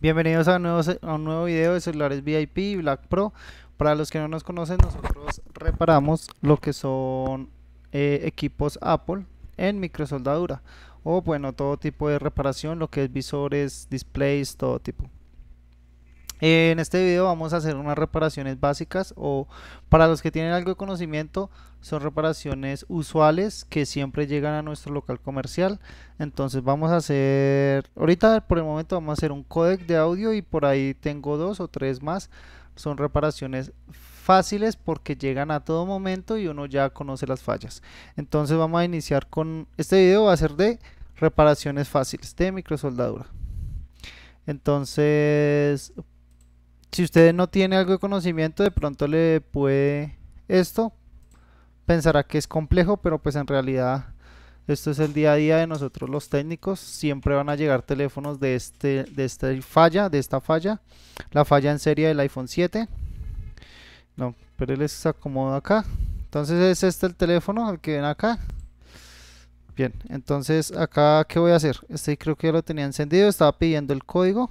Bienvenidos a, un nuevo video de celulares VIP y Black Pro. Para los que no nos conocen, nosotros reparamos lo que son eh, equipos Apple en soldadura O bueno, todo tipo de reparación, lo que es visores, displays, todo tipo. En este video vamos a hacer unas reparaciones básicas o para los que tienen algo de conocimiento son reparaciones usuales que siempre llegan a nuestro local comercial. Entonces vamos a hacer, ahorita por el momento vamos a hacer un codec de audio y por ahí tengo dos o tres más. Son reparaciones fáciles porque llegan a todo momento y uno ya conoce las fallas. Entonces vamos a iniciar con, este video va a ser de reparaciones fáciles de microsoldadura. Entonces, si usted no tiene algo de conocimiento, de pronto le puede esto. Pensará que es complejo, pero pues en realidad esto es el día a día de nosotros los técnicos. Siempre van a llegar teléfonos de, este, de esta falla, de esta falla. La falla en serie del iPhone 7. No, pero él se acomoda acá. Entonces es este el teléfono, el que ven acá. Bien, entonces acá, ¿qué voy a hacer? Este creo que ya lo tenía encendido, estaba pidiendo el código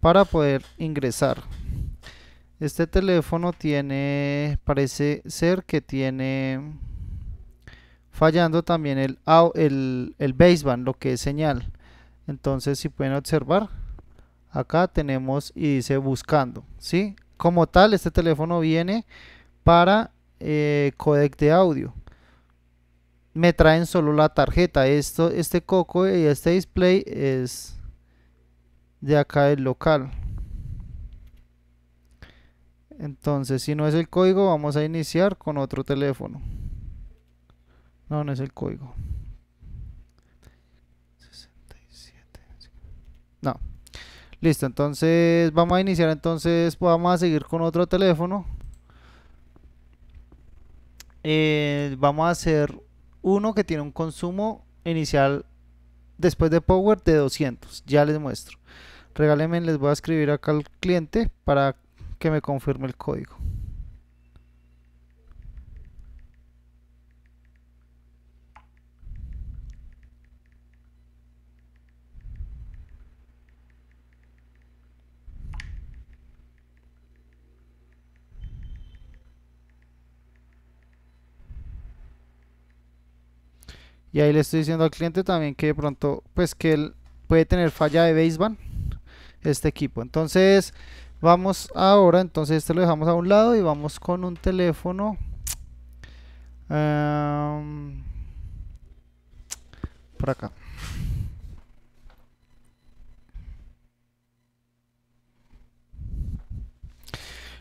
para poder ingresar. Este teléfono tiene, parece ser que tiene fallando también el, baseband, lo que es señal. Entonces, si pueden observar, acá tenemos y dice buscando, ¿sí? Como tal, este teléfono viene para eh, codec de audio. Me traen solo la tarjeta. Esto, este coco y este display es de acá del local. Entonces, si no es el código, vamos a iniciar con otro teléfono. No, no es el código. 67. No. Listo, entonces vamos a iniciar, entonces vamos a seguir con otro teléfono. Eh, vamos a hacer uno que tiene un consumo inicial después de Power de 200. Ya les muestro. Regálenme, les voy a escribir acá al cliente para que me confirme el código. Y ahí le estoy diciendo al cliente también que de pronto, pues que él puede tener falla de baseband este equipo. Entonces, Vamos ahora, entonces este lo dejamos a un lado y vamos con un teléfono. Em, por acá.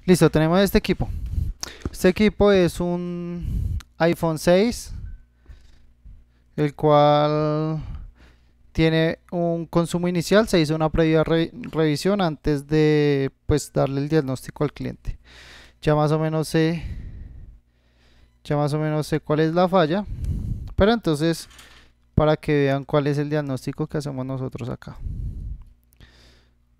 Listo, tenemos este equipo. Este equipo es un iPhone 6, el cual tiene un consumo inicial, se hizo una previa revisión antes de pues darle el diagnóstico al cliente. Ya más o menos sé ya más o menos sé cuál es la falla, pero entonces para que vean cuál es el diagnóstico que hacemos nosotros acá.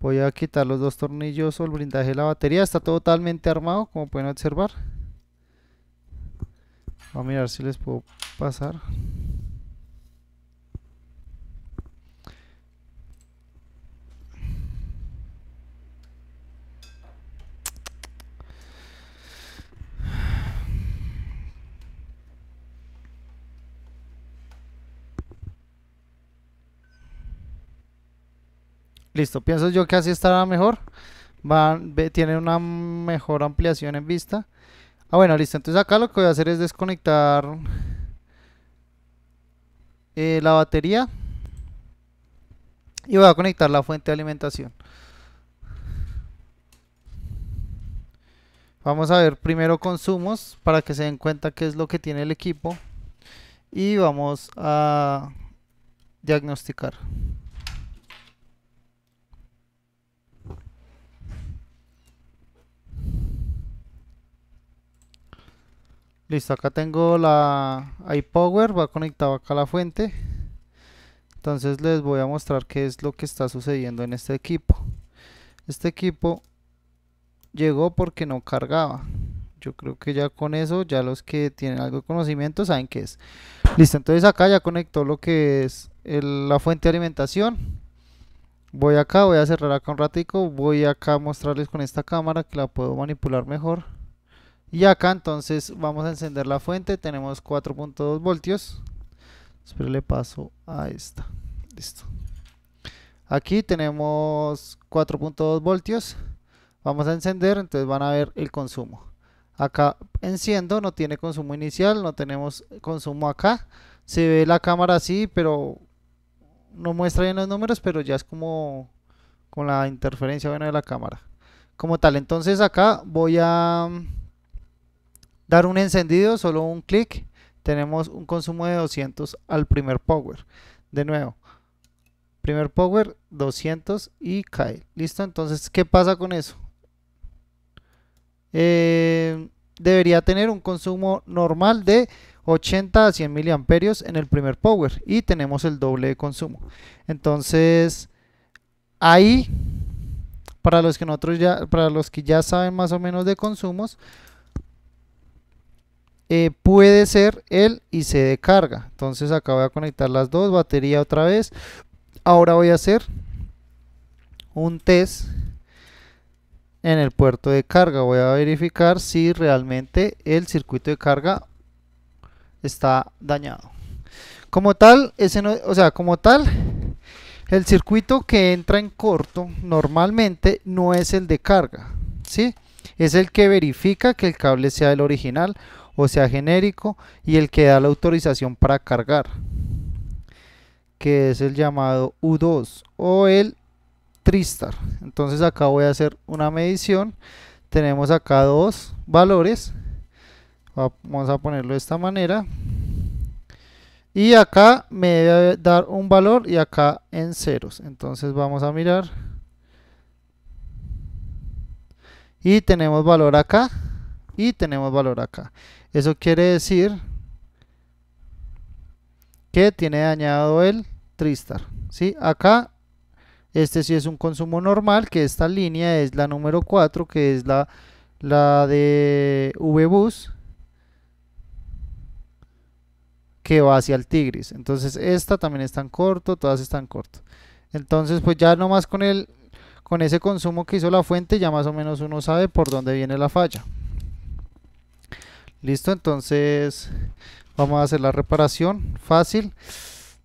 Voy a quitar los dos tornillos o el blindaje de la batería, está totalmente armado como pueden observar. Voy a mirar si les puedo pasar. Listo, pienso yo que así estará mejor. tiene una mejor ampliación en vista. Ah, bueno, listo. Entonces acá lo que voy a hacer es desconectar eh, la batería. Y voy a conectar la fuente de alimentación. Vamos a ver primero consumos para que se den cuenta qué es lo que tiene el equipo. Y vamos a diagnosticar. Listo, acá tengo la iPower, va conectado acá la fuente. Entonces les voy a mostrar qué es lo que está sucediendo en este equipo. Este equipo llegó porque no cargaba. Yo creo que ya con eso, ya los que tienen algo de conocimiento saben qué es. Listo, entonces acá ya conectó lo que es la fuente de alimentación. Voy acá, voy a cerrar acá un ratico. Voy acá a mostrarles con esta cámara que la puedo manipular mejor. Y acá entonces vamos a encender la fuente, tenemos 4.2 voltios. Espero le paso a esta. Listo. Aquí tenemos 4.2 voltios. Vamos a encender, entonces van a ver el consumo. Acá enciendo, no tiene consumo inicial, no tenemos consumo acá. Se ve la cámara así, pero no muestra bien los números, pero ya es como con la interferencia bueno de la cámara. Como tal, entonces acá voy a Dar un encendido, solo un clic, tenemos un consumo de 200 al primer power. De nuevo, primer power 200 y cae. ¿Listo? Entonces, ¿qué pasa con eso? Eh, debería tener un consumo normal de 80 a 100 miliamperios en el primer power y tenemos el doble de consumo. Entonces, ahí para los que nosotros ya para los que ya saben más o menos de consumos, eh, puede ser el IC de carga. Entonces acá voy a conectar las dos, batería otra vez. Ahora voy a hacer un test en el puerto de carga. Voy a verificar si realmente el circuito de carga está dañado. Como tal, ese o sea, como tal, el circuito que entra en corto normalmente no es el de carga, ¿sí? Es el que verifica que el cable sea el original o sea genérico y el que da la autorización para cargar que es el llamado U2 o el Tristar entonces acá voy a hacer una medición tenemos acá dos valores vamos a ponerlo de esta manera y acá me debe dar un valor y acá en ceros entonces vamos a mirar y tenemos valor acá y tenemos valor acá eso quiere decir que tiene dañado el tristar. ¿sí? Acá, este sí es un consumo normal, que esta línea es la número 4, que es la, la de VBUS, que va hacia el Tigris. Entonces esta también está en corto, todas están cortas Entonces pues ya nomás con el con ese consumo que hizo la fuente ya más o menos uno sabe por dónde viene la falla. Listo, entonces vamos a hacer la reparación fácil.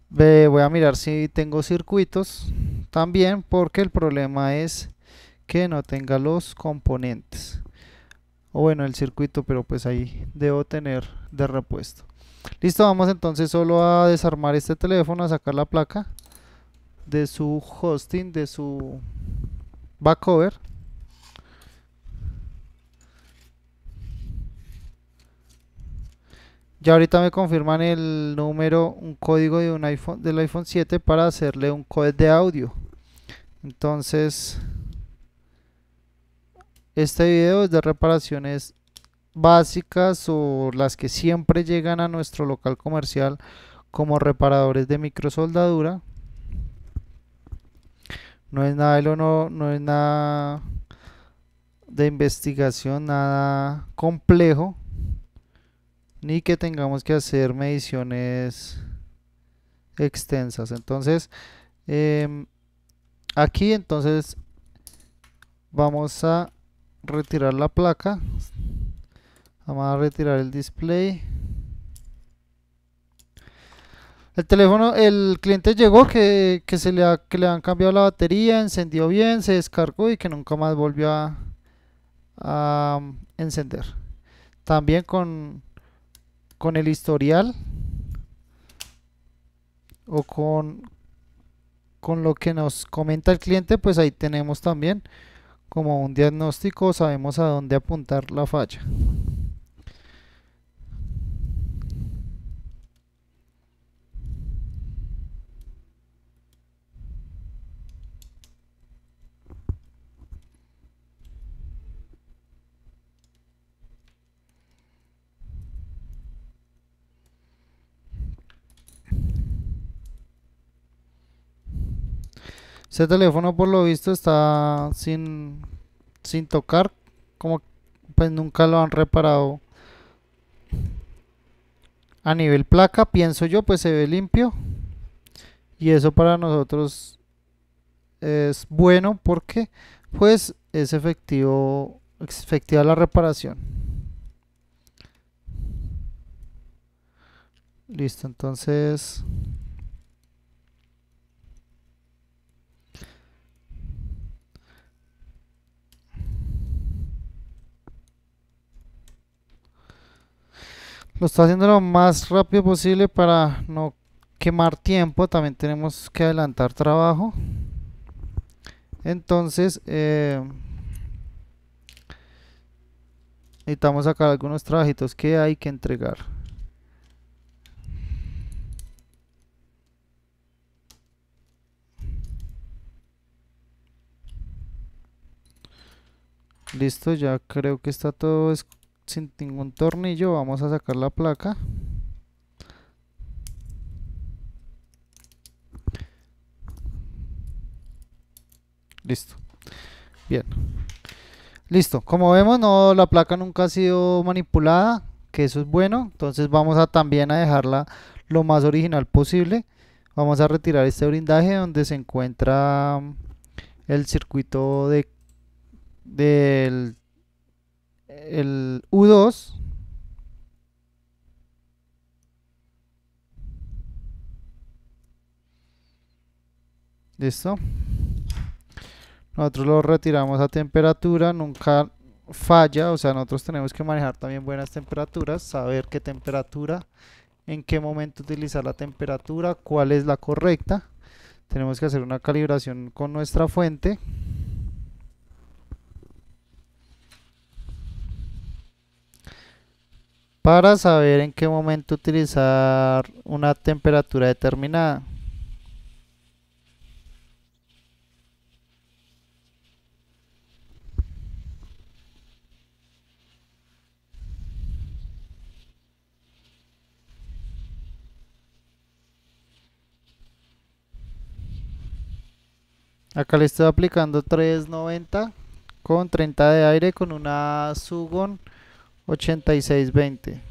voy a mirar si tengo circuitos también porque el problema es que no tenga los componentes. O bueno, el circuito, pero pues ahí debo tener de repuesto. Listo, vamos entonces solo a desarmar este teléfono, a sacar la placa de su hosting, de su backover. Ya ahorita me confirman el número, un código de un iPhone, del iPhone 7 para hacerle un code de audio. Entonces, este video es de reparaciones básicas o las que siempre llegan a nuestro local comercial como reparadores de microsoldadura. No es nada no, no es nada de investigación, nada complejo ni que tengamos que hacer mediciones extensas. Entonces, em, aquí entonces vamos a retirar la placa. Vamos a retirar el display. El teléfono, el cliente llegó que, se le, que le han cambiado la batería, encendió bien, se descargó y que nunca más volvió a encender. También con con el historial o con, lo que nos comenta el cliente, pues ahí tenemos también como un diagnóstico, sabemos a dónde apuntar la falla. Ese teléfono por lo visto está sin, sin tocar, como pues nunca lo han reparado. A nivel placa, pienso yo, pues se ve limpio. Y eso para nosotros es bueno porque pues es efectivo, efectiva la reparación. Listo, entonces... lo está haciendo lo más rápido posible para no quemar tiempo también tenemos que adelantar trabajo entonces eh, necesitamos sacar algunos trabajitos que hay que entregar listo ya creo que está todo sin ningún tornillo vamos a sacar la placa listo bien listo como vemos no la placa nunca ha sido manipulada que eso es bueno entonces vamos a también a dejarla lo más original posible vamos a retirar este blindaje donde se encuentra el circuito de del el U2 listo nosotros lo retiramos a temperatura nunca falla o sea nosotros tenemos que manejar también buenas temperaturas saber qué temperatura en qué momento utilizar la temperatura cuál es la correcta tenemos que hacer una calibración con nuestra fuente para saber en qué momento utilizar una temperatura determinada. Acá le estoy aplicando 390 con 30 de aire con una Sugon 8620.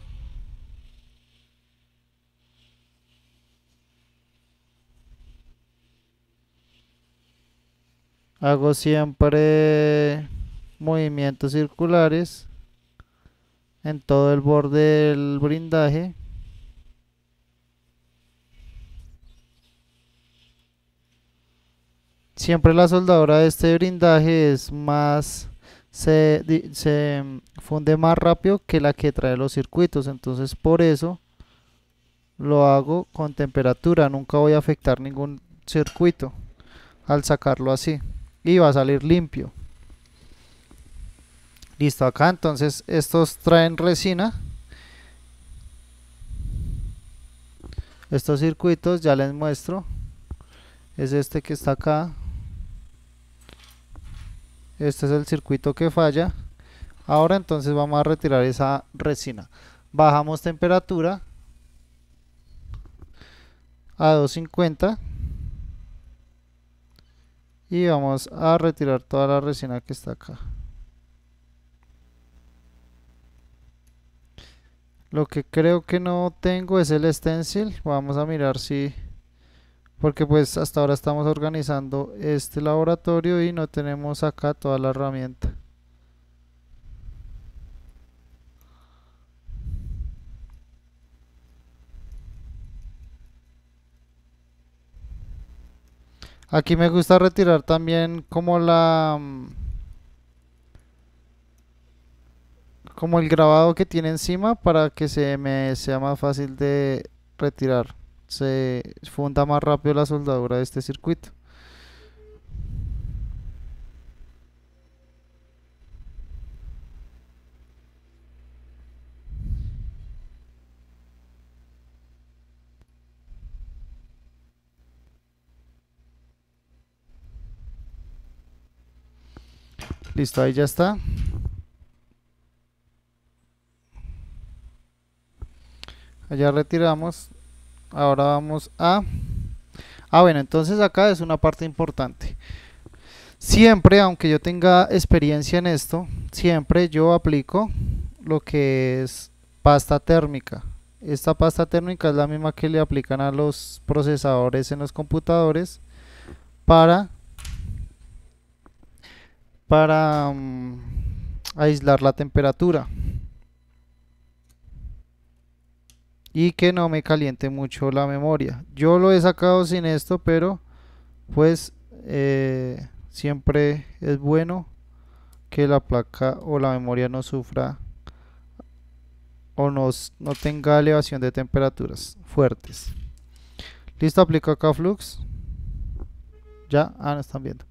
Hago siempre movimientos circulares en todo el borde del brindaje. Siempre la soldadora de este brindaje es más se, mm, funde más rápido que la que trae los circuitos. Entonces por eso lo hago con temperatura. Nunca voy a afectar ningún circuito al sacarlo así. Y va a salir limpio. Listo, acá entonces estos traen resina. Estos circuitos ya les muestro. Es este que está acá, este es el circuito que falla ahora entonces vamos a retirar esa resina bajamos temperatura a 250 y vamos a retirar toda la resina que está acá lo que creo que no tengo es el stencil vamos a mirar si porque pues hasta ahora estamos organizando este laboratorio y no tenemos acá toda la herramienta aquí me gusta retirar también como la mm, como el grabado que tiene encima para que se me sea más fácil de retirar se funda más rápido la soldadura de este circuito. Listo, ahí ya está. Allá retiramos ahora vamos a... Ah, bueno, entonces acá es una parte importante. Siempre, aunque yo tenga experiencia en esto, siempre yo aplico lo que es pasta térmica. Esta pasta térmica es la misma que le aplican a los procesadores en los computadores para, para mm, aislar la temperatura. y que no me caliente mucho la memoria. Yo lo he sacado sin esto, pero pues eh, siempre es bueno que la placa o la memoria no sufra o no, no tenga elevación de temperaturas fuertes. Listo, aplico acá flux. Ya, ah, no están viendo.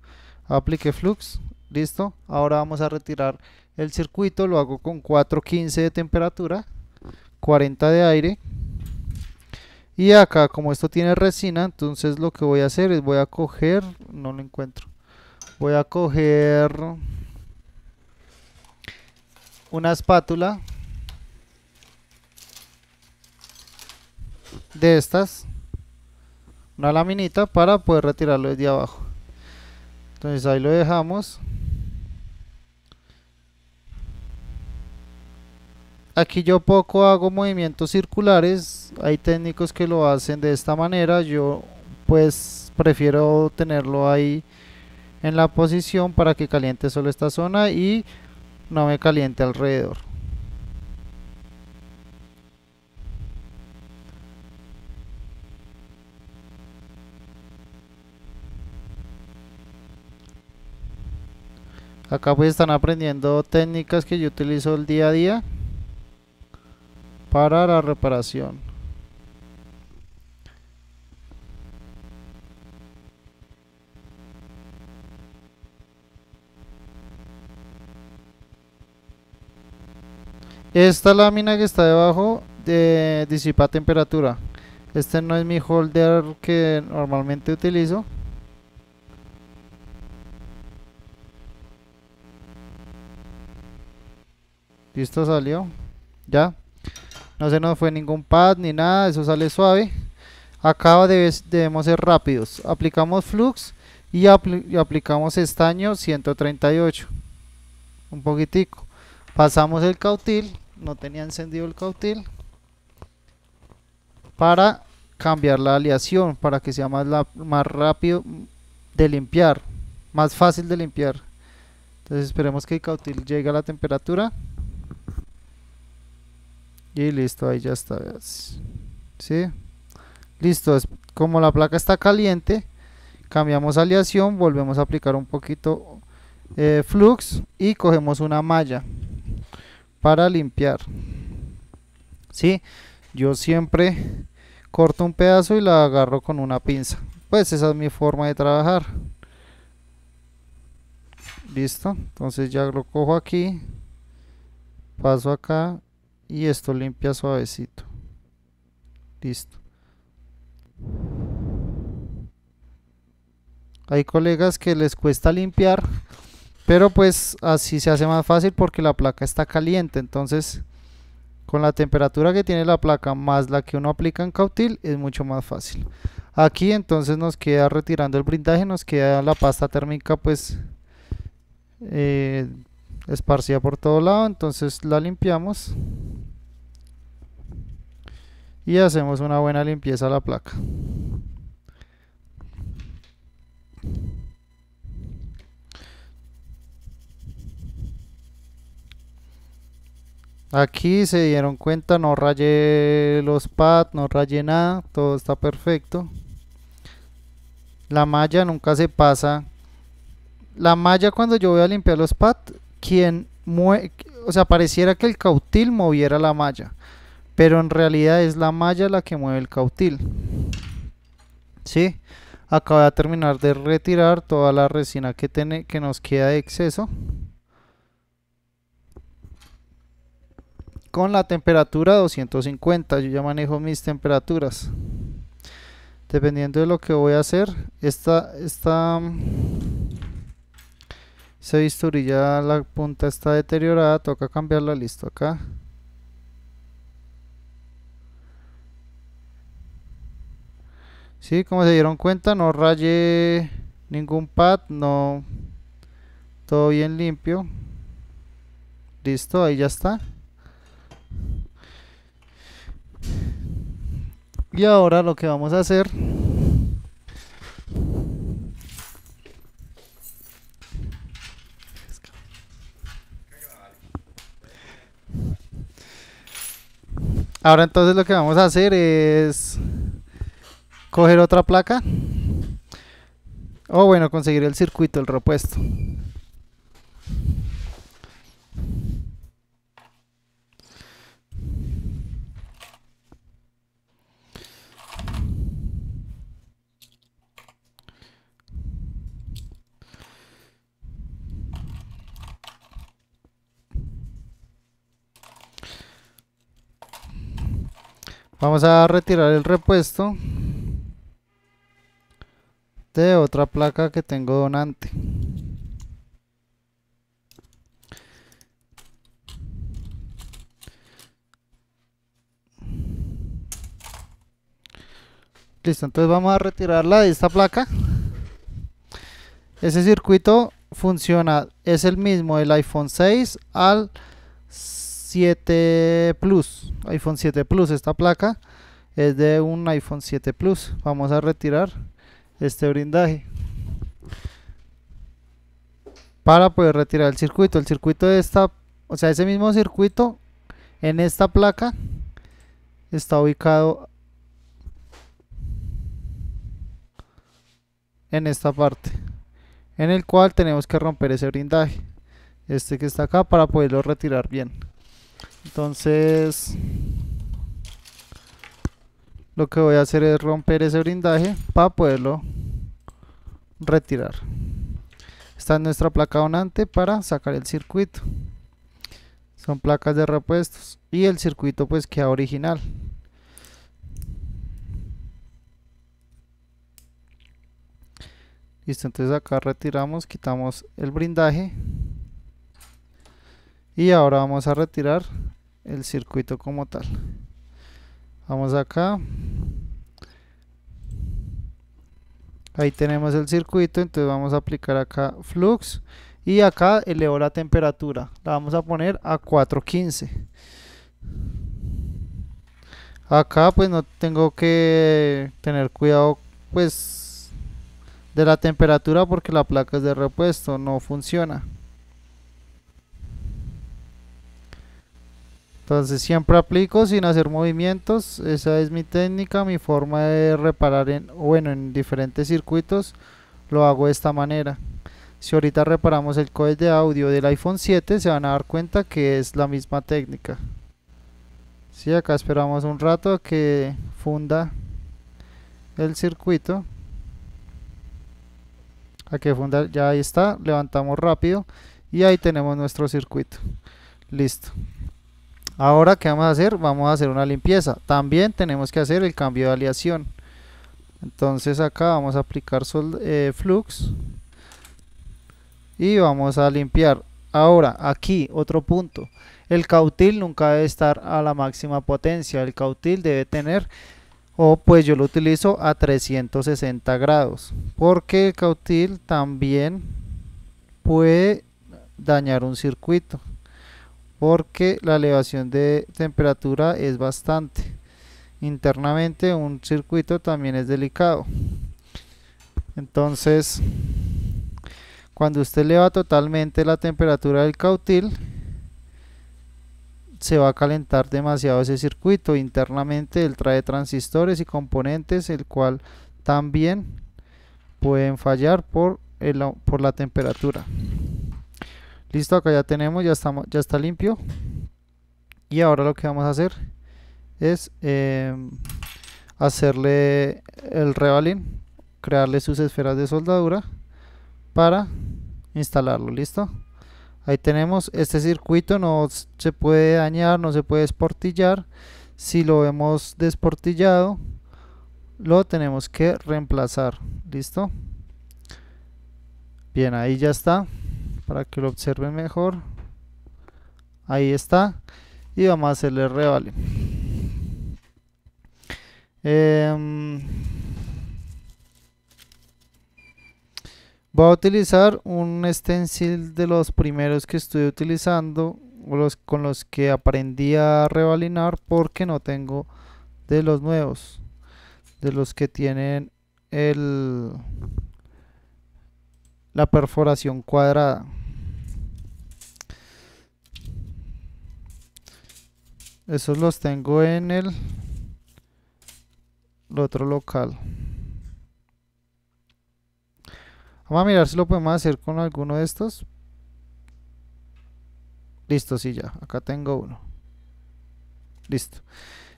Aplique flux, listo. Ahora vamos a retirar el circuito, lo hago con 415 de temperatura 40 de aire. Y acá, como esto tiene resina, entonces lo que voy a hacer es voy a coger, no lo encuentro, voy a coger una espátula de estas, una laminita para poder retirarlo desde abajo. Entonces ahí lo dejamos. aquí yo poco hago movimientos circulares hay técnicos que lo hacen de esta manera yo pues prefiero tenerlo ahí en la posición para que caliente solo esta zona y no me caliente alrededor acá pues están aprendiendo técnicas que yo utilizo el día a día para la reparación. Esta lámina que está debajo de eh, disipa temperatura. Este no es mi holder que normalmente utilizo. Listo, salió. Ya. No se nos fue ningún pad ni nada, eso sale suave. Acá debemos ser rápidos. Aplicamos flux y, aplicamos estaño 138. Un poquitico. Pasamos el cautil, no tenía encendido el cautil. Para cambiar la aleación, para que sea más, más rápido de limpiar, más fácil de limpiar. Entonces esperemos que el cautil llegue a la temperatura y listo ahí ya está ¿Sí? listo como la placa está caliente cambiamos aleación volvemos a aplicar un poquito eh, flux y cogemos una malla para limpiar ¿Sí? yo siempre corto un pedazo y la agarro con una pinza pues esa es mi forma de trabajar listo entonces ya lo cojo aquí paso acá y esto limpia suavecito listo hay colegas que les cuesta limpiar pero pues así se hace más fácil porque la placa está caliente entonces con la temperatura que tiene la placa más la que uno aplica en cautil es mucho más fácil aquí entonces nos queda retirando el blindaje nos queda la pasta térmica pues eh, esparcida por todo lado entonces la limpiamos y hacemos una buena limpieza a la placa aquí se dieron cuenta no rayé los pads no rayé nada todo está perfecto la malla nunca se pasa la malla cuando yo voy a limpiar los pads quien o sea pareciera que el cautil moviera la malla pero en realidad es la malla la que mueve el cautil. ¿Sí? Acabo de terminar de retirar toda la resina que, que nos queda de exceso. Con la temperatura 250, yo ya manejo mis temperaturas. Dependiendo de lo que voy a hacer, esta, esta, esta la punta está deteriorada, toca cambiarla, listo acá. ¿Sí? Como se dieron cuenta, no rayé ningún pad, no. Todo bien limpio. Listo, ahí ya está. Y ahora lo que vamos a hacer Ahora entonces lo que vamos a hacer es coger otra placa o bueno conseguir el circuito, el repuesto vamos a retirar el repuesto de este, otra placa que tengo donante. Listo, entonces vamos a retirarla de esta placa. Ese circuito funciona, es el mismo del iPhone 6 al 7 Plus. iPhone 7 Plus, esta placa es de un iPhone 7 Plus. Vamos a retirar este brindaje para poder retirar el circuito el circuito de esta o sea ese mismo circuito en esta placa está ubicado en esta parte en el cual tenemos que romper ese brindaje este que está acá para poderlo retirar bien entonces lo que voy a hacer es romper ese blindaje para poderlo retirar esta es nuestra placa donante para sacar el circuito son placas de repuestos y el circuito pues queda original listo entonces acá retiramos quitamos el blindaje y ahora vamos a retirar el circuito como tal Vamos acá. Ahí tenemos el circuito, entonces vamos a aplicar acá flux y acá elevó la temperatura. La vamos a poner a 415. Acá pues no tengo que tener cuidado pues de la temperatura porque la placa es de repuesto, no funciona. entonces siempre aplico sin hacer movimientos esa es mi técnica mi forma de reparar en bueno en diferentes circuitos lo hago de esta manera si ahorita reparamos el codec de audio del iPhone 7 se van a dar cuenta que es la misma técnica si acá esperamos un rato a que funda el circuito a que funda ya ahí está levantamos rápido y ahí tenemos nuestro circuito listo Ahora, ¿qué vamos a hacer? Vamos a hacer una limpieza. También tenemos que hacer el cambio de aleación. Entonces acá vamos a aplicar eh, flux. Y vamos a limpiar. Ahora, aquí, otro punto. El cautil nunca debe estar a la máxima potencia. El cautil debe tener, o pues yo lo utilizo a 360 grados. Porque el cautil también puede dañar un circuito porque la elevación de temperatura es bastante. Internamente un circuito también es delicado. Entonces, cuando usted eleva totalmente la temperatura del cautil, se va a calentar demasiado ese circuito. Internamente él trae transistores y componentes, el cual también pueden fallar por, por la temperatura. Listo, acá ya tenemos, ya, estamos, ya está limpio. Y ahora lo que vamos a hacer es em, hacerle el revaling, crearle sus esferas de soldadura para instalarlo. Listo. Ahí tenemos este circuito, no se puede dañar, no se puede esportillar. Si lo hemos desportillado, lo tenemos que reemplazar. Listo. Bien, ahí ya está para que lo observen mejor ahí está y vamos a hacerle revale eh, em, voy a utilizar un stencil de los primeros que estoy utilizando los, con los que aprendí a revalinar porque no tengo de los nuevos de los que tienen el la perforación cuadrada. Esos los tengo en el, otro local. Vamos a mirar si lo podemos hacer con alguno de estos. Listo, sí, ya. Acá tengo uno. Listo.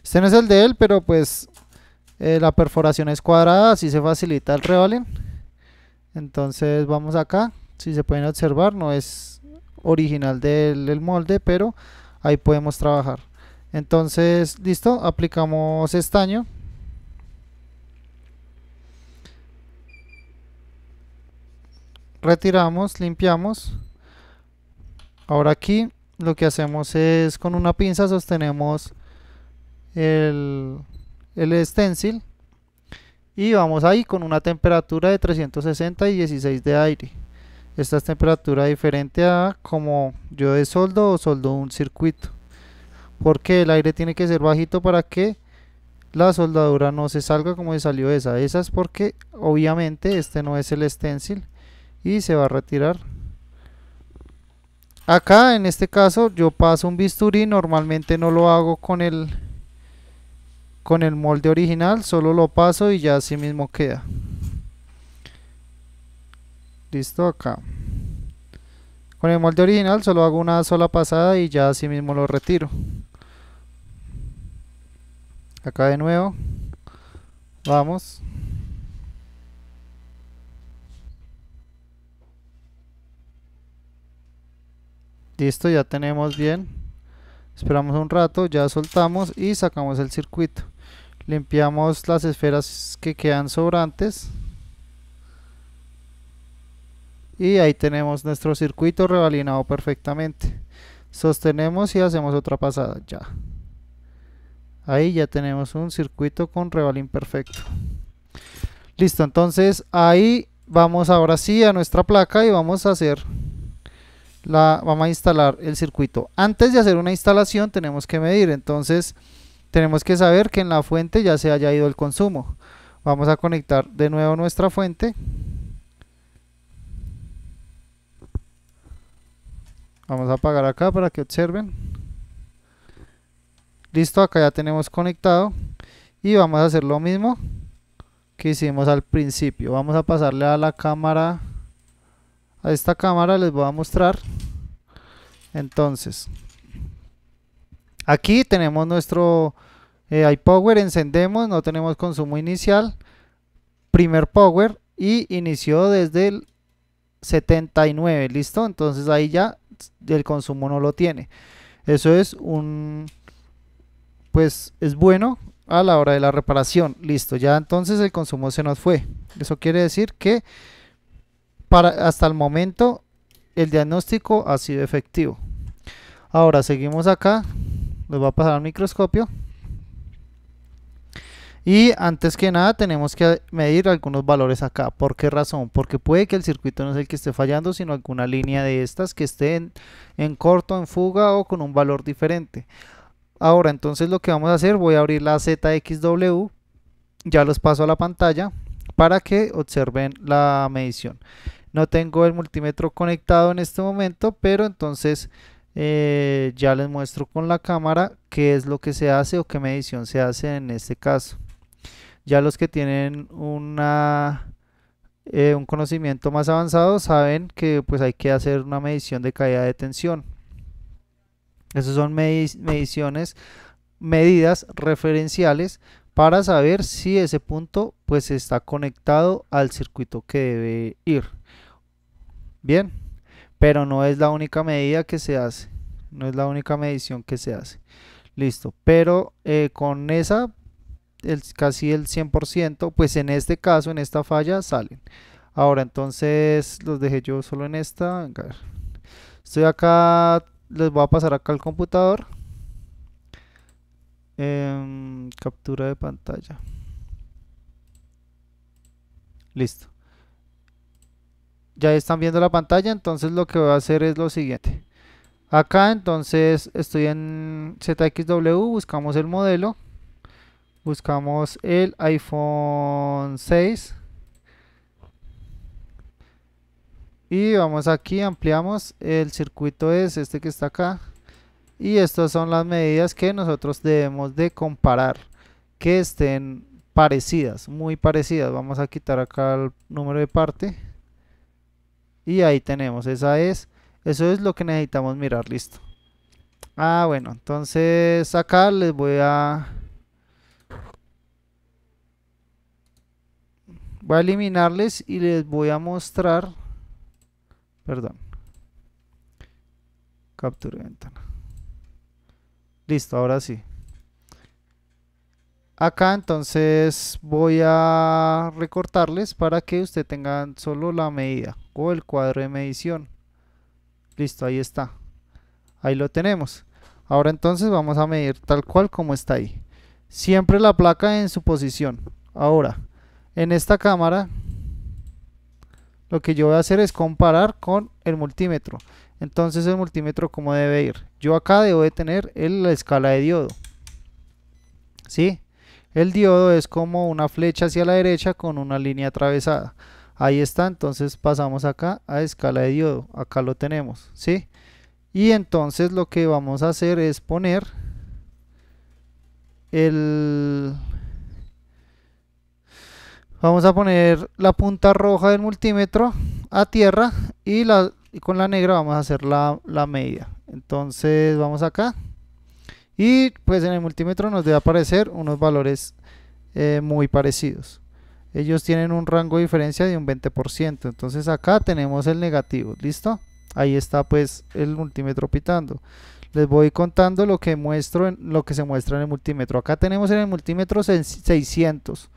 Este no es el de él, pero pues eh, la perforación es cuadrada, así se facilita el revaling entonces vamos acá si se pueden observar no es original del, molde pero ahí podemos trabajar entonces listo aplicamos estaño retiramos limpiamos ahora aquí lo que hacemos es con una pinza sostenemos el stencil y vamos ahí con una temperatura de 360 y 16 de aire esta es temperatura diferente a como yo de soldo o soldo un circuito porque el aire tiene que ser bajito para que la soldadura no se salga como se salió esa esa es porque obviamente este no es el stencil y se va a retirar acá en este caso yo paso un bisturí normalmente no lo hago con el con el molde original solo lo paso y ya así mismo queda listo acá con el molde original solo hago una sola pasada y ya así mismo lo retiro acá de nuevo vamos listo ya tenemos bien esperamos un rato ya soltamos y sacamos el circuito limpiamos las esferas que quedan sobrantes y ahí tenemos nuestro circuito revalinado perfectamente sostenemos y hacemos otra pasada ya ahí ya tenemos un circuito con rebalín perfecto listo entonces ahí vamos ahora sí a nuestra placa y vamos a hacer la vamos a instalar el circuito antes de hacer una instalación tenemos que medir entonces tenemos que saber que en la fuente ya se haya ido el consumo. Vamos a conectar de nuevo nuestra fuente. Vamos a apagar acá para que observen. Listo, acá ya tenemos conectado. Y vamos a hacer lo mismo que hicimos al principio. Vamos a pasarle a la cámara, a esta cámara les voy a mostrar. Entonces, Aquí tenemos nuestro iPower, eh, encendemos, no tenemos consumo inicial, primer power y inició desde el 79, listo, entonces ahí ya el consumo no lo tiene. Eso es un, pues es bueno a la hora de la reparación, listo, ya entonces el consumo se nos fue. Eso quiere decir que para hasta el momento el diagnóstico ha sido efectivo. Ahora seguimos acá los voy a pasar al microscopio. Y antes que nada tenemos que medir algunos valores acá. ¿Por qué razón? Porque puede que el circuito no es el que esté fallando, sino alguna línea de estas que esté en, en, corto, en fuga o con un valor diferente. Ahora, entonces lo que vamos a hacer, voy a abrir la ZXW, ya los paso a la pantalla para que observen la medición. No tengo el multímetro conectado en este momento, pero entonces eh, ya les muestro con la cámara qué es lo que se hace o qué medición se hace en este caso ya los que tienen una eh, un conocimiento más avanzado saben que pues hay que hacer una medición de caída de tensión esas son mediciones medidas referenciales para saber si ese punto pues está conectado al circuito que debe ir bien pero no es la única medida que se hace. No es la única medición que se hace. Listo. Pero eh, con esa, casi el 100%, pues en este caso, en esta falla, salen. Ahora, entonces, los dejé yo solo en esta. Estoy acá, les voy a pasar acá al computador. Em, captura de pantalla. Listo ya están viendo la pantalla, entonces lo que voy a hacer es lo siguiente. Acá entonces estoy en ZXW, buscamos el modelo, buscamos el iPhone 6 y vamos aquí, ampliamos, el circuito es este que está acá y estas son las medidas que nosotros debemos de comparar que estén parecidas, muy parecidas, vamos a quitar acá el número de parte y ahí tenemos, esa es, eso es lo que necesitamos mirar, listo. Ah, bueno, entonces acá les voy a... Voy a eliminarles y les voy a mostrar... Perdón. Captura ventana. Listo, ahora sí acá entonces voy a recortarles para que usted tengan solo la medida o el cuadro de medición listo ahí está ahí lo tenemos ahora entonces vamos a medir tal cual como está ahí siempre la placa en su posición ahora en esta cámara lo que yo voy a hacer es comparar con el multímetro entonces el multímetro como debe ir yo acá debo de tener la escala de diodo ¿sí? El diodo es como una flecha hacia la derecha con una línea atravesada. Ahí está, entonces pasamos acá a escala de diodo. Acá lo tenemos, ¿sí? Y entonces lo que vamos a hacer es poner el... Vamos a poner la punta roja del multímetro a tierra y, la, con la negra vamos a hacer la, media Entonces vamos acá, y pues en el multímetro nos debe aparecer unos valores eh, muy parecidos. Ellos tienen un rango de diferencia de un 20%. Entonces acá tenemos el negativo. ¿Listo? Ahí está pues el multímetro pitando. Les voy contando lo que, muestro en, lo que se muestra en el multímetro. Acá tenemos en el multímetro 600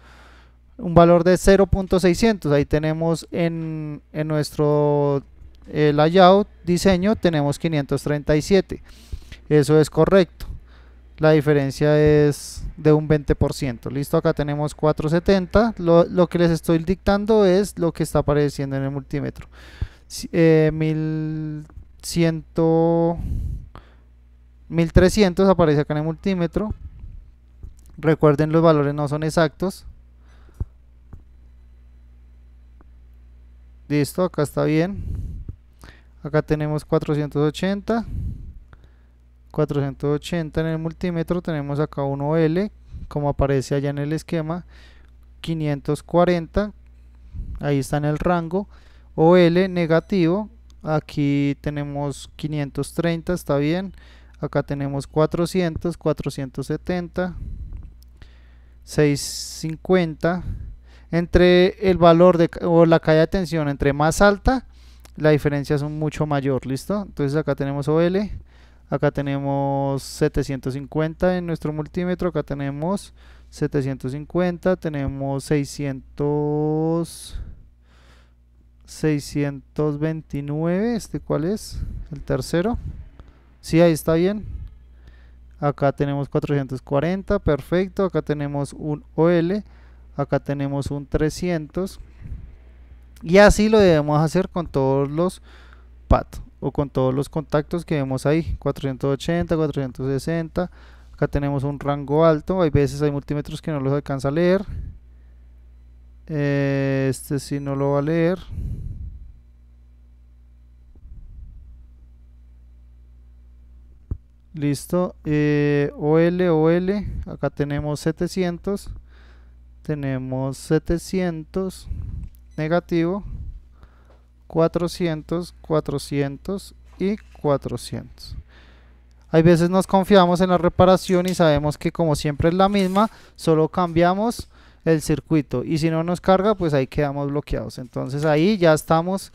un valor de 0.600. Ahí tenemos en, en nuestro eh, layout diseño tenemos 537. Eso es correcto la diferencia es de un 20%. Listo, acá tenemos 470. Lo, que les estoy dictando es lo que está apareciendo en el multímetro. 1100, 1300 eh, aparece acá en el multímetro. Recuerden, los valores no son exactos. Listo, acá está bien. Acá tenemos 480. 480 en el multímetro tenemos acá 1L como aparece allá en el esquema 540 ahí está en el rango OL negativo aquí tenemos 530 está bien acá tenemos 400 470 650 entre el valor de, o la caída de tensión entre más alta la diferencia es mucho mayor listo entonces acá tenemos OL Acá tenemos 750 en nuestro multímetro. Acá tenemos 750. Tenemos 600. 629. ¿Este cuál es? El tercero. Sí, ahí está bien. Acá tenemos 440. Perfecto. Acá tenemos un OL. Acá tenemos un 300. Y así lo debemos hacer con todos los patos o con todos los contactos que vemos ahí 480 460 acá tenemos un rango alto hay veces hay multímetros que no los alcanza a leer eh, este sí no lo va a leer listo eh, OL OL acá tenemos 700 tenemos 700 negativo 400, 400 y 400. Hay veces nos confiamos en la reparación y sabemos que como siempre es la misma, solo cambiamos el circuito y si no nos carga pues ahí quedamos bloqueados. Entonces ahí ya estamos,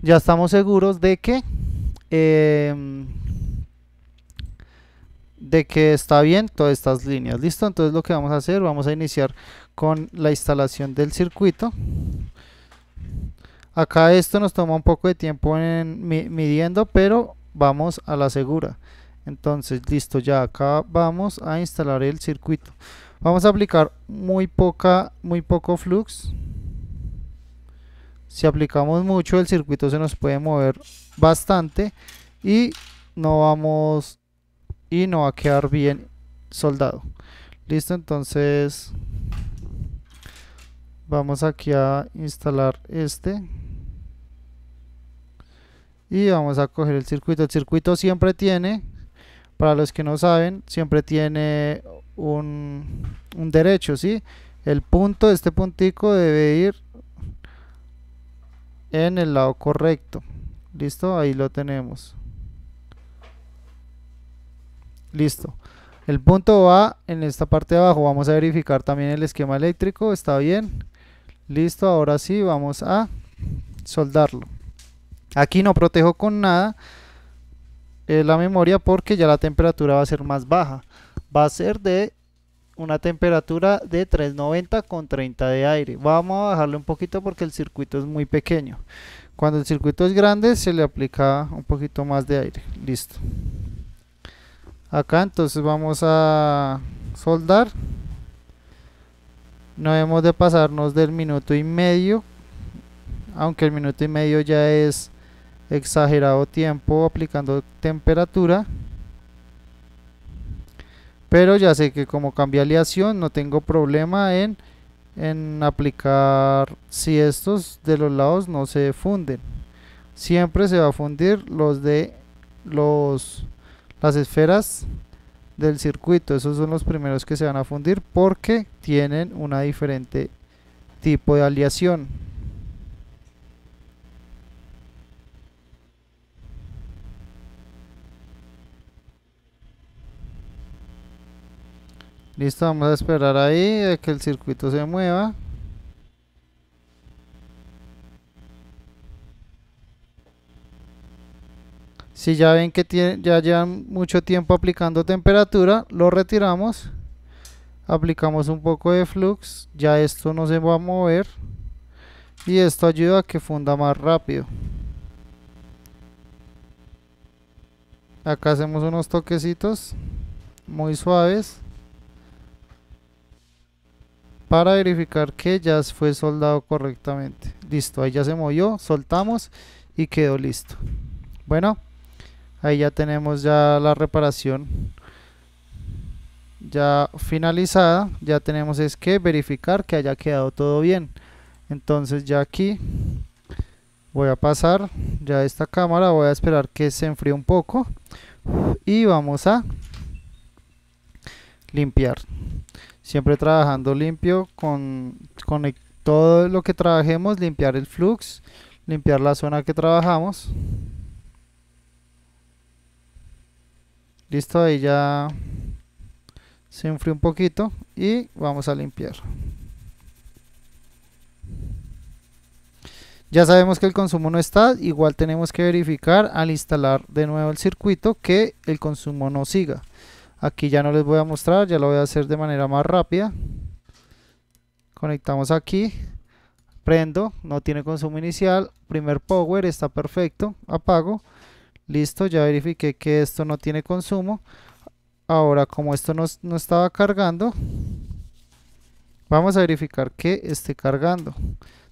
ya estamos seguros de que, em, de que está bien todas estas líneas. Listo, entonces lo que vamos a hacer, vamos a iniciar con la instalación del circuito. Acá esto nos toma un poco de tiempo en midiendo, pero vamos a la segura. Entonces, listo, ya acá vamos a instalar el circuito. Vamos a aplicar muy poca, muy poco flux. Si aplicamos mucho, el circuito se nos puede mover bastante y no vamos y no va a quedar bien soldado. Listo, entonces vamos aquí a instalar este y vamos a coger el circuito el circuito siempre tiene para los que no saben siempre tiene un, derecho ¿sí? el punto este puntico debe ir en el lado correcto listo ahí lo tenemos listo el punto va en esta parte de abajo vamos a verificar también el esquema eléctrico está bien listo ahora sí vamos a soldarlo Aquí no protejo con nada eh, la memoria porque ya la temperatura va a ser más baja. Va a ser de una temperatura de 390 con 30 de aire. Vamos a bajarle un poquito porque el circuito es muy pequeño. Cuando el circuito es grande se le aplica un poquito más de aire. Listo. Acá entonces vamos a soldar. No debemos de pasarnos del minuto y medio. Aunque el minuto y medio ya es exagerado tiempo aplicando temperatura pero ya sé que como cambia aleación no tengo problema en, aplicar si estos de los lados no se funden siempre se va a fundir los de los las esferas del circuito esos son los primeros que se van a fundir porque tienen una diferente tipo de aleación Listo, vamos a esperar ahí a que el circuito se mueva. Si ya ven que tiene, ya llevan mucho tiempo aplicando temperatura, lo retiramos. Aplicamos un poco de flux, ya esto no se va a mover. Y esto ayuda a que funda más rápido. Acá hacemos unos toquecitos muy suaves para verificar que ya fue soldado correctamente. Listo, ahí ya se movió, soltamos y quedó listo. Bueno, ahí ya tenemos ya la reparación ya finalizada. Ya tenemos es que verificar que haya quedado todo bien. Entonces ya aquí voy a pasar ya esta cámara, voy a esperar que se enfríe un poco y vamos a limpiar. Siempre trabajando limpio con, todo lo que trabajemos, limpiar el flux, limpiar la zona que trabajamos. Listo, ahí ya se enfrió un poquito y vamos a limpiar. Ya sabemos que el consumo no está, igual tenemos que verificar al instalar de nuevo el circuito que el consumo no siga. Aquí ya no les voy a mostrar, ya lo voy a hacer de manera más rápida. Conectamos aquí. Prendo, no tiene consumo inicial. Primer power, está perfecto. Apago. Listo, ya verifiqué que esto no tiene consumo. Ahora, como esto no, no estaba cargando, vamos a verificar que esté cargando.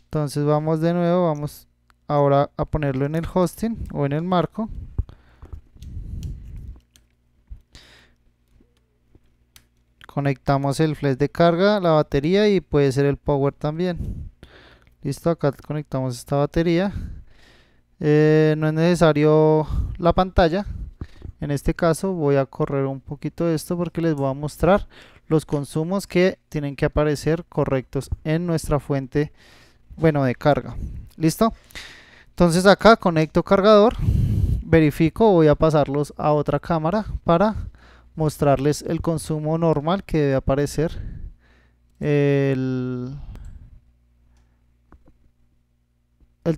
Entonces vamos de nuevo, vamos ahora a ponerlo en el hosting o en el marco. conectamos el flash de carga, la batería y puede ser el power también. Listo, acá conectamos esta batería. Eh, no es necesario la pantalla. En este caso voy a correr un poquito esto porque les voy a mostrar los consumos que tienen que aparecer correctos en nuestra fuente, bueno, de carga. ¿Listo? Entonces acá conecto cargador, verifico, voy a pasarlos a otra cámara para mostrarles el consumo normal que debe aparecer el,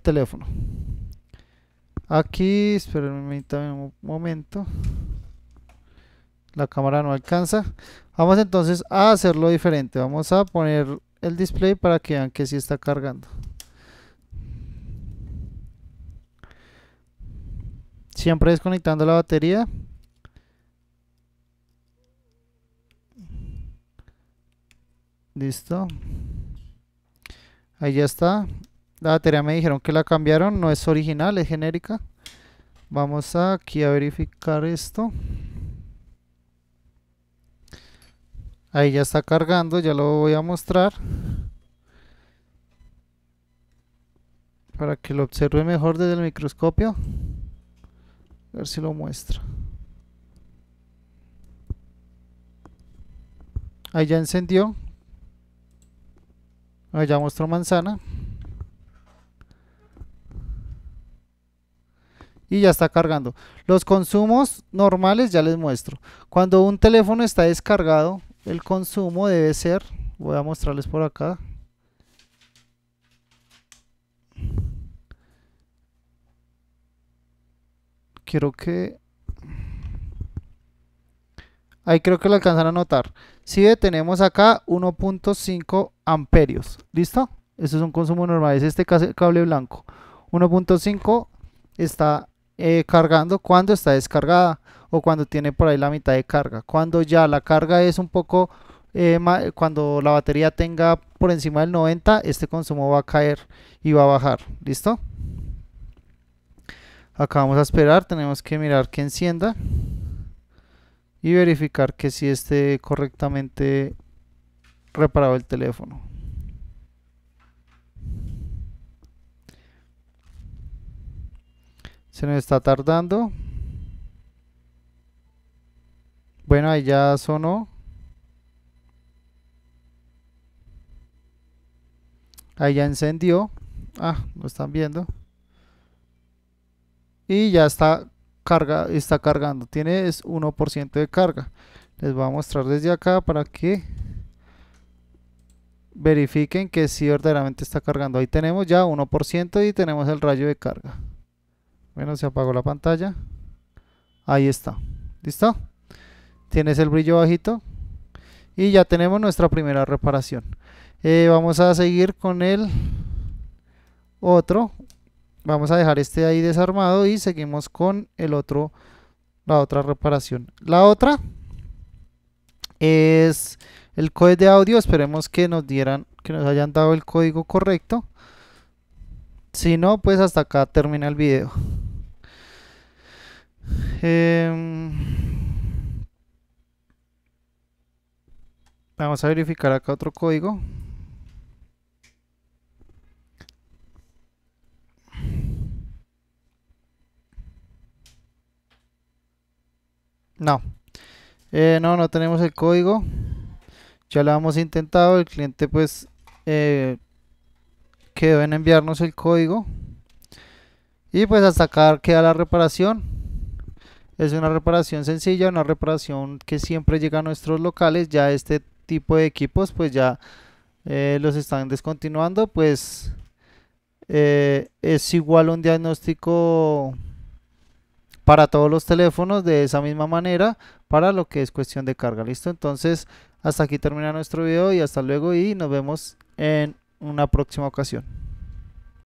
teléfono aquí esperen un momento la cámara no alcanza vamos entonces a hacerlo diferente vamos a poner el display para que vean que si sí está cargando siempre desconectando la batería Listo. Ahí ya está. La batería me dijeron que la cambiaron. No es original, es genérica. Vamos aquí a verificar esto. Ahí ya está cargando, ya lo voy a mostrar. Para que lo observe mejor desde el microscopio. A ver si lo muestra. Ahí ya encendió, ya muestro manzana. y ya está cargando. Los consumos normales ya les muestro. Cuando un teléfono está descargado, el consumo debe ser, voy a mostrarles por acá. Quiero que Ahí creo que lo alcanzan a notar. Si tenemos acá 1.5 amperios. ¿Listo? Eso es un consumo normal. Es este cable blanco. 1.5 está eh, cargando cuando está descargada o cuando tiene por ahí la mitad de carga. Cuando ya la carga es un poco... Eh, cuando la batería tenga por encima del 90, este consumo va a caer y va a bajar. ¿Listo? Acá vamos a esperar. Tenemos que mirar que encienda y verificar que si esté correctamente reparado el teléfono. Se nos está tardando. Bueno, ahí ya sonó. Ahí ya encendió. Ah, lo están viendo. Y ya está carga está cargando tiene es 1% de carga les voy a mostrar desde acá para que verifiquen que si sí verdaderamente está cargando ahí tenemos ya 1% y tenemos el rayo de carga bueno se apagó la pantalla ahí está listo tienes el brillo bajito y ya tenemos nuestra primera reparación eh, vamos a seguir con el otro vamos a dejar este ahí desarmado y seguimos con el otro la otra reparación la otra es el código de audio esperemos que nos dieran que nos hayan dado el código correcto si no pues hasta acá termina el video em, vamos a verificar acá otro código No. Eh, no, no tenemos el código. Ya lo hemos intentado. El cliente pues que eh, quedó enviarnos el código. Y pues hasta acá queda la reparación. Es una reparación sencilla, una reparación que siempre llega a nuestros locales. Ya este tipo de equipos pues ya eh, los están descontinuando. Pues es igual un diagnóstico para todos los teléfonos de esa misma manera para lo que es cuestión de carga listo entonces hasta aquí termina nuestro video y hasta luego y nos vemos en una próxima ocasión